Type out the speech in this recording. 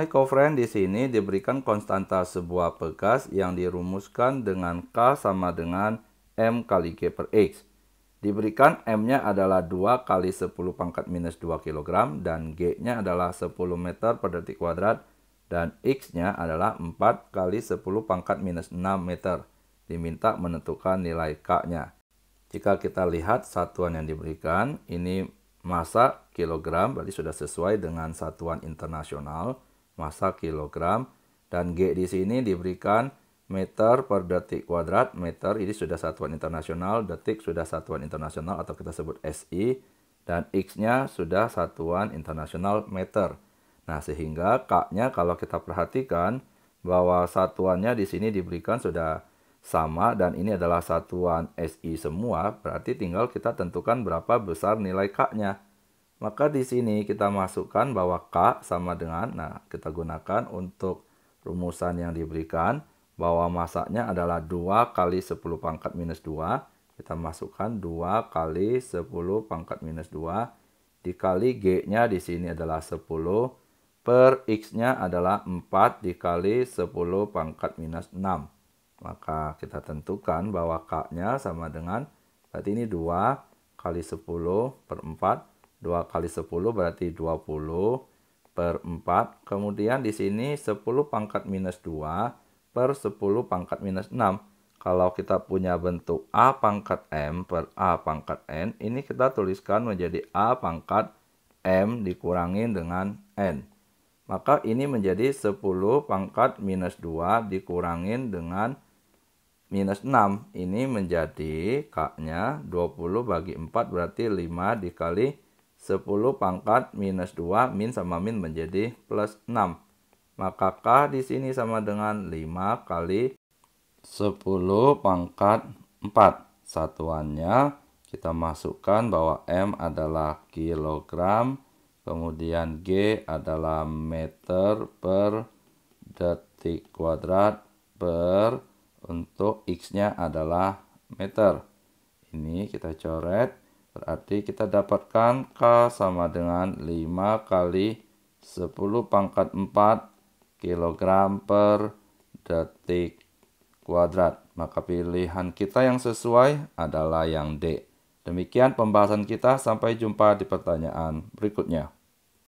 Hai kofren, di sini diberikan konstanta sebuah pegas yang dirumuskan dengan K sama dengan M kali G per X. Diberikan M-nya adalah 2 kali 10 pangkat minus 2 kg dan G-nya adalah 10 meter per detik kuadrat dan X-nya adalah 4 kali 10 pangkat minus 6 meter. Diminta menentukan nilai K-nya. Jika kita lihat satuan yang diberikan, ini masa kilogram berarti sudah sesuai dengan satuan internasional massa kilogram dan G di sini diberikan meter per detik kuadrat. Meter ini sudah satuan internasional, detik sudah satuan internasional atau kita sebut SI dan X-nya sudah satuan internasional meter. Nah, sehingga K-nya kalau kita perhatikan bahwa satuannya di sini diberikan sudah sama dan ini adalah satuan SI semua, berarti tinggal kita tentukan berapa besar nilai K-nya. Maka di sini kita masukkan bahwa K sama dengan, nah kita gunakan untuk rumusan yang diberikan, bahwa masaknya adalah 2 kali 10 pangkat minus 2. Kita masukkan 2 kali 10 pangkat minus 2, dikali G-nya di sini adalah 10, per X-nya adalah 4 dikali 10 pangkat minus 6 maka kita tentukan bahwa K-nya sama dengan berarti ini 2 kali 10 per 4 2 kali 10 berarti 20 per 4. Kemudian di sini 10 pangkat minus 2 per 10 pangkat minus 6. Kalau kita punya bentuk A pangkat M per A pangkat N, ini kita tuliskan menjadi A pangkat M dikurangin dengan N. Maka ini menjadi 10 pangkat minus 2 dikurangin dengan minus 6. Ini menjadi K-nya 20 bagi 4 berarti 5 dikali 4. 10 pangkat minus 2 min sama min menjadi plus 6. Maka K di sini sama dengan 5 kali 10 pangkat 4. Satuannya kita masukkan bahwa M adalah kilogram, kemudian G adalah meter per detik kuadrat per untuk X-nya adalah meter. Ini kita coret Berarti kita dapatkan K sama dengan 5 kali 10 pangkat 4 kg per detik kuadrat. Maka pilihan kita yang sesuai adalah yang D. Demikian pembahasan kita, sampai jumpa di pertanyaan berikutnya.